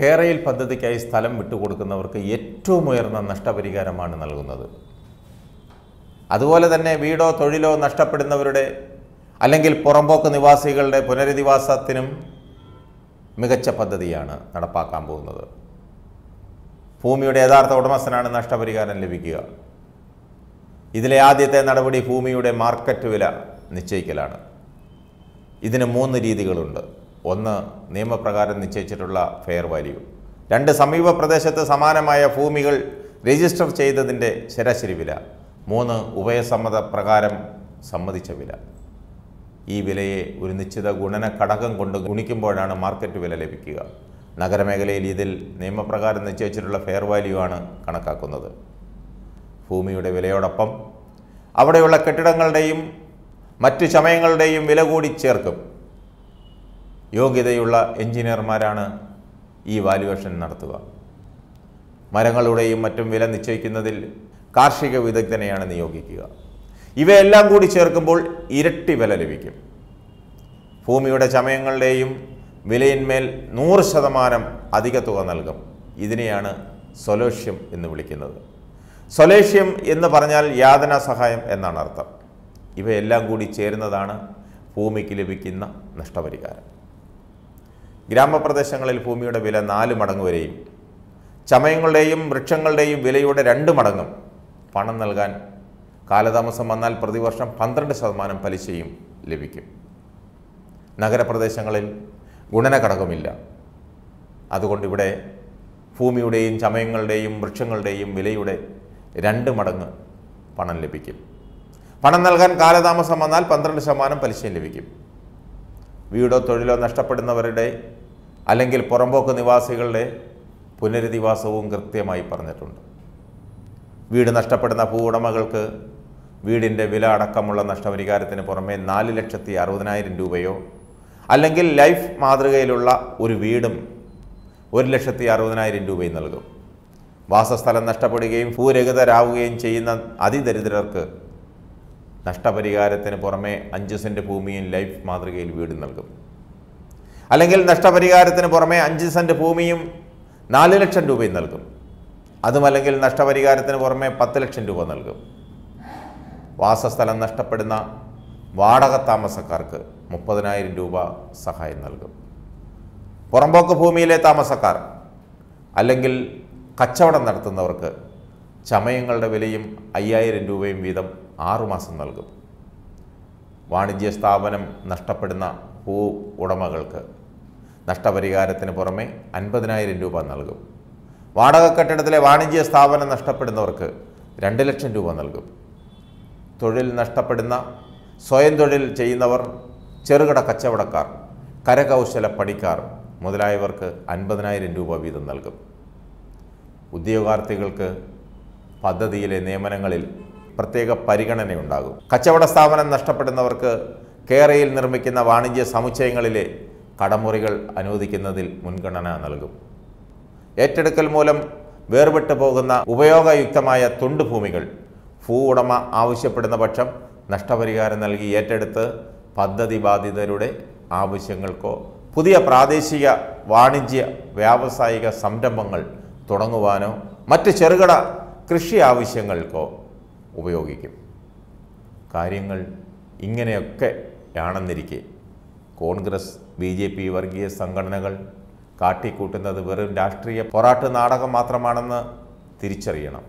കേരയിൽ പദ്ധതിക്കായി സ്ഥലം വിട്ടുകൊടുക്കുന്നവർക്ക് ഏറ്റവും ഉയർന്ന നഷ്ടപരിഹാരമാണ് നൽകുന്നത് അതുപോലെ തന്നെ വീടോ തൊഴിലോ നഷ്ടപ്പെടുന്നവരുടെ അല്ലെങ്കിൽ പുറമ്പോക്ക് നിവാസികളുടെ പുനരധിവാസത്തിനും മികച്ച പദ്ധതിയാണ് നടപ്പാക്കാൻ പോകുന്നത് ഭൂമിയുടെ യഥാർത്ഥ ഉടമസ്ഥനാണ് നഷ്ടപരിഹാരം ലഭിക്കുക ഇതിലെ ആദ്യത്തെ നടപടി ഭൂമിയുടെ മാർക്കറ്റ് വില നിശ്ചയിക്കലാണ് ഇതിന് മൂന്ന് രീതികളുണ്ട് ഒന്ന് നിയമപ്രകാരം നിശ്ചയിച്ചിട്ടുള്ള ഫെയർ വാല്യൂ രണ്ട് സമീപ പ്രദേശത്ത് സമാനമായ ഭൂമികൾ രജിസ്റ്റർ ചെയ്തതിൻ്റെ ശരാശരി വില മൂന്ന് ഉഭയസമ്മത പ്രകാരം സമ്മതിച്ച വില ഈ വിലയെ ഒരു നിശ്ചിത ഗുണന ഘടകം കൊണ്ട് ഗുണിക്കുമ്പോഴാണ് മാർക്കറ്റ് വില ലഭിക്കുക നഗരമേഖലയിൽ ഇതിൽ നിയമപ്രകാരം നിശ്ചയിച്ചിട്ടുള്ള ഫെയർ വാല്യൂ ആണ് കണക്കാക്കുന്നത് ഭൂമിയുടെ വിലയോടൊപ്പം അവിടെയുള്ള കെട്ടിടങ്ങളുടെയും മറ്റു ചമയങ്ങളുടെയും വില കൂടി ചേർക്കും യോഗ്യതയുള്ള എഞ്ചിനീയർമാരാണ് ഈ വാല്യുവേഷൻ നടത്തുക മരങ്ങളുടെയും മറ്റും വില നിശ്ചയിക്കുന്നതിൽ കാർഷിക വിദഗ്ധനെയാണ് നിയോഗിക്കുക ഇവയെല്ലാം കൂടി ചേർക്കുമ്പോൾ ഇരട്ടി വില ലഭിക്കും ഭൂമിയുടെ ചമയങ്ങളുടെയും വിലയിന്മേൽ നൂറ് ശതമാനം അധിക തുക നൽകും ഇതിനെയാണ് സൊലേഷ്യം എന്ന് വിളിക്കുന്നത് സൊലേഷ്യം എന്ന് പറഞ്ഞാൽ യാതന സഹായം എന്നാണ് അർത്ഥം ഇവയെല്ലാം കൂടി ചേരുന്നതാണ് ഭൂമിക്ക് ലഭിക്കുന്ന നഷ്ടപരിഹാരം ഗ്രാമപ്രദേശങ്ങളിൽ ഭൂമിയുടെ വില നാല് മടങ്ങ് വരെയും ചമയങ്ങളുടെയും വൃക്ഷങ്ങളുടെയും വിലയുടെ രണ്ട് മടങ്ങും പണം നൽകാൻ കാലതാമസം വന്നാൽ പ്രതിവർഷം പന്ത്രണ്ട് ശതമാനം പലിശയും ലഭിക്കും നഗരപ്രദേശങ്ങളിൽ ഗുണന ഘടകമില്ല അതുകൊണ്ട് ഇവിടെ ഭൂമിയുടെയും ചമയങ്ങളുടെയും വൃക്ഷങ്ങളുടെയും വിലയുടെ രണ്ട് മടങ്ങ് പണം ലഭിക്കും പണം നൽകാൻ കാലതാമസം വന്നാൽ പന്ത്രണ്ട് ശതമാനം പലിശയും ലഭിക്കും വീടോ തൊഴിലോ നഷ്ടപ്പെടുന്നവരുടെ അല്ലെങ്കിൽ പുറമ്പോക്ക് നിവാസികളുടെ പുനരധിവാസവും കൃത്യമായി പറഞ്ഞിട്ടുണ്ട് വീട് നഷ്ടപ്പെടുന്ന ഭൂവുടമകൾക്ക് വീടിൻ്റെ വില അടക്കമുള്ള നഷ്ടപരിഹാരത്തിന് പുറമെ നാല് ലക്ഷത്തി അറുപതിനായിരം രൂപയോ അല്ലെങ്കിൽ ലൈഫ് മാതൃകയിലുള്ള ഒരു വീടും ഒരു ലക്ഷത്തി അറുപതിനായിരം രൂപയും നൽകും വാസസ്ഥലം നഷ്ടപ്പെടുകയും ഭൂരഹിതരാകുകയും ചെയ്യുന്ന അതിദരിദ്രർക്ക് നഷ്ടപരിഹാരത്തിന് പുറമെ അഞ്ച് സെൻറ്റ് ഭൂമിയും ലൈഫ് മാതൃകയിൽ വീടും നൽകും അല്ലെങ്കിൽ നഷ്ടപരിഹാരത്തിന് പുറമെ അഞ്ച് സെൻറ്റ് ഭൂമിയും നാല് ലക്ഷം രൂപയും നൽകും അതുമല്ലെങ്കിൽ നഷ്ടപരിഹാരത്തിന് പുറമെ പത്ത് ലക്ഷം രൂപ നൽകും വാസസ്ഥലം നഷ്ടപ്പെടുന്ന വാടക താമസക്കാർക്ക് മുപ്പതിനായിരം രൂപ സഹായം നൽകും പുറമ്പോക്ക് ഭൂമിയിലെ താമസക്കാർ അല്ലെങ്കിൽ കച്ചവടം നടത്തുന്നവർക്ക് ചമയങ്ങളുടെ വിലയും അയ്യായിരം രൂപയും വീതം ആറുമാസം നൽകും വാണിജ്യ സ്ഥാപനം നഷ്ടപ്പെടുന്ന ഭൂ ഉടമകൾക്ക് നഷ്ടപരിഹാരത്തിന് പുറമെ അൻപതിനായിരം രൂപ നൽകും വാടക കെട്ടിടത്തിലെ വാണിജ്യ സ്ഥാപനം നഷ്ടപ്പെടുന്നവർക്ക് രണ്ട് ലക്ഷം രൂപ നൽകും തൊഴിൽ നഷ്ടപ്പെടുന്ന സ്വയം തൊഴിൽ ചെയ്യുന്നവർ ചെറുകിട കച്ചവടക്കാർ കരകൗശല പണിക്കാർ മുതലായവർക്ക് അൻപതിനായിരം രൂപ വീതം നൽകും ഉദ്യോഗാർത്ഥികൾക്ക് പദ്ധതിയിലെ നിയമനങ്ങളിൽ പ്രത്യേക പരിഗണനയുണ്ടാകും കച്ചവട സ്ഥാപനം നഷ്ടപ്പെടുന്നവർക്ക് കേരയിൽ നിർമ്മിക്കുന്ന വാണിജ്യ സമുച്ചയങ്ങളിലെ കടമുറികൾ അനുവദിക്കുന്നതിൽ മുൻഗണന നൽകും ഏറ്റെടുക്കൽ മൂലം വേർപെട്ടു പോകുന്ന ഉപയോഗയുക്തമായ തുണ്ടുഭൂമികൾ ഭൂ ഉടമ ആവശ്യപ്പെടുന്ന പക്ഷം നഷ്ടപരിഹാരം നൽകി ഏറ്റെടുത്ത് പദ്ധതി ബാധിതരുടെ ആവശ്യങ്ങൾക്കോ പുതിയ പ്രാദേശിക വാണിജ്യ വ്യാവസായിക സംരംഭങ്ങൾ തുടങ്ങുവാനോ മറ്റ് ചെറുകിട കൃഷി ആവശ്യങ്ങൾക്കോ ഉപയോഗിക്കും കാര്യങ്ങൾ ഇങ്ങനെയൊക്കെയാണെന്നിരിക്കെ കോൺഗ്രസ് ബി ജെ പി വർഗീയ സംഘടനകൾ കാട്ടിക്കൂട്ടുന്നത് വെറും രാഷ്ട്രീയ പോരാട്ട നാടകം മാത്രമാണെന്ന് തിരിച്ചറിയണം